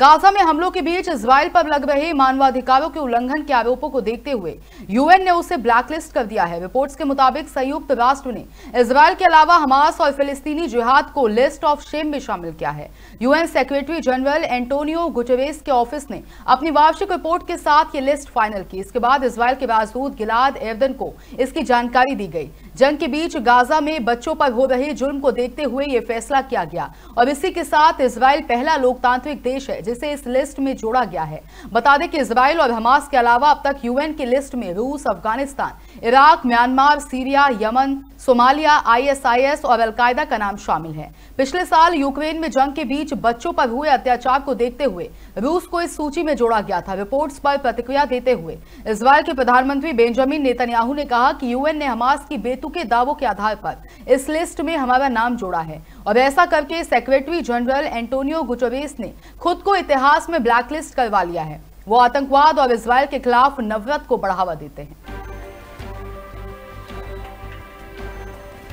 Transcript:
Gaza में हमलों के बीच इसराइल पर लग रहे मानवाधिकारों के उल्लंघन के आरोपों को देखते हुए यूएन ने उसे ब्लैकलिस्ट कर दिया है रिपोर्ट्स के मुताबिक संयुक्त राष्ट्र ने इसराइल के अलावा हमास और फिलिस्तीनी जिहाद को लिस्ट ऑफ शेम में शामिल किया है UN secretary general Antonio Guterres के ऑफिस ने अपनी वार्षिक रिपोर्ट के साथ ये लिस्ट फाइनल की इसके बाद इसराइल के राजदूत गिलाद एवदन को इसकी जानकारी दी गई जंग के बीच गाजा में बच्चों पर हो रहे जुर्म को देखते हुए ये फैसला किया गया और इसी के साथ इसराइल पहला लोकतांत्रिक देश है जिसे इस लिस्ट में जोड़ा गया है बता दें कि इसराइल और हमास के अलावा अब तक यूएन की लिस्ट में रूस Afghanistan Iraq Myanmar Syria Yemen Somalia ISIS और अलकायदा का नाम शामिल है पिछले साल यूक्रेन में जंग के बीच बच्चों पर हुए अत्याचार को देखते हुए रूस को इस सूची में जोड़ा गया था रिपोर्ट्स पर प्रतिक्रिया देते हुए इसराइल के प्रधानमंत्री बेंजामिन नेतन्याहू ने कहा कि यूएन ने हमास की बेतुके दावों के आधार पर इस लिस्ट में हमारा नाम जोड़ा है और ऐसा करके सेक्रेटरी जनरल एंटोनियो गुटोरेस ने खुद को इतिहास में ब्लैकलिस्ट करवा लिया है वो आतंकवाद और इसराइल के खिलाफ नफरत को बढ़ावा देते हैं